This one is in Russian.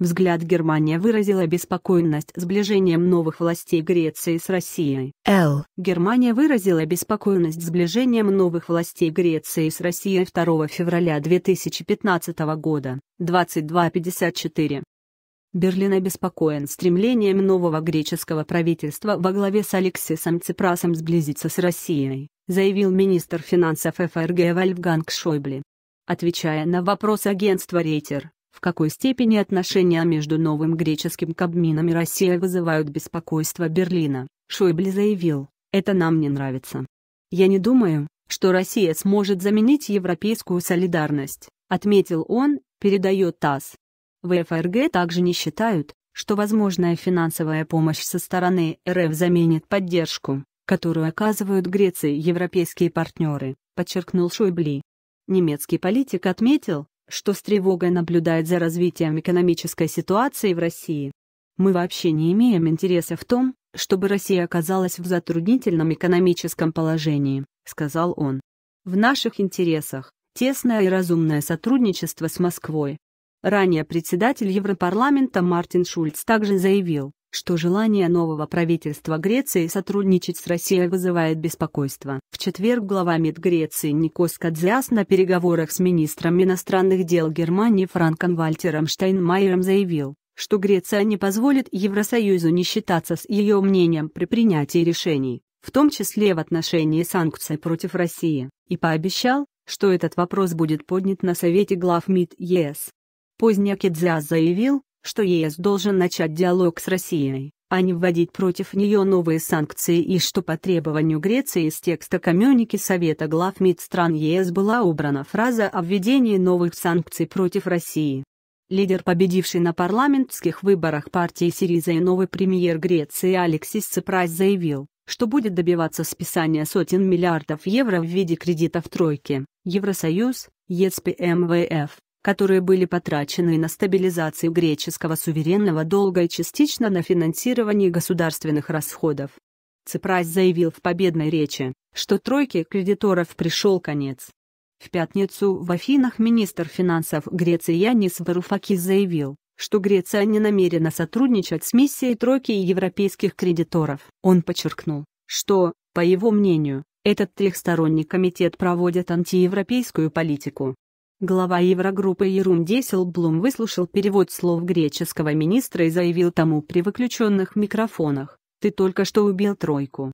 Взгляд Германия выразила беспокойность сближением новых властей Греции с Россией. Л. Германия выразила беспокойность сближением новых властей Греции с Россией 2 февраля 2015 года, 22.54. Берлин обеспокоен стремлением нового греческого правительства во главе с Алексисом Ципрасом сблизиться с Россией, заявил министр финансов ФРГ Вольфганг Шойбле. Отвечая на вопрос агентства Рейтер, в какой степени отношения между новым греческим Кабмином и Россией вызывают беспокойство Берлина, Шойбле заявил, это нам не нравится. Я не думаю, что Россия сможет заменить европейскую солидарность, отметил он, передает ТАСС. В ФРГ также не считают, что возможная финансовая помощь со стороны РФ заменит поддержку, которую оказывают Греции европейские партнеры, подчеркнул Шойбли. Немецкий политик отметил, что с тревогой наблюдает за развитием экономической ситуации в России. Мы вообще не имеем интереса в том, чтобы Россия оказалась в затруднительном экономическом положении, сказал он. В наших интересах тесное и разумное сотрудничество с Москвой. Ранее председатель Европарламента Мартин Шульц также заявил, что желание нового правительства Греции сотрудничать с Россией вызывает беспокойство. В четверг глава МИД Греции Никос Кадзиас на переговорах с министром иностранных дел Германии Франком Вальтером Штайнмайером заявил, что Греция не позволит Евросоюзу не считаться с ее мнением при принятии решений, в том числе в отношении санкций против России, и пообещал, что этот вопрос будет поднят на Совете глав МИД ЕС. Поздняк Кедзиас заявил, что ЕС должен начать диалог с Россией, а не вводить против нее новые санкции и что по требованию Греции из текста коммюники Совета глав МИД стран ЕС была убрана фраза о введении новых санкций против России. Лидер победивший на парламентских выборах партии Сириза и новый премьер Греции Алексис Ципрас заявил, что будет добиваться списания сотен миллиардов евро в виде кредитов тройки, Евросоюз, ЕСПМВФ, которые были потрачены на стабилизацию греческого суверенного долга и частично на финансирование государственных расходов. Ципрас заявил в победной речи, что тройке кредиторов пришел конец. В пятницу в Афинах министр финансов Греции Янис Варуфакис заявил, что Греция не намерена сотрудничать с миссией тройки европейских кредиторов. Он подчеркнул, что, по его мнению, этот трехсторонний комитет проводит антиевропейскую политику, Глава Еврогруппы Ерум Десселблум выслушал перевод слов греческого министра и заявил тому при выключенных микрофонах «Ты только что убил тройку.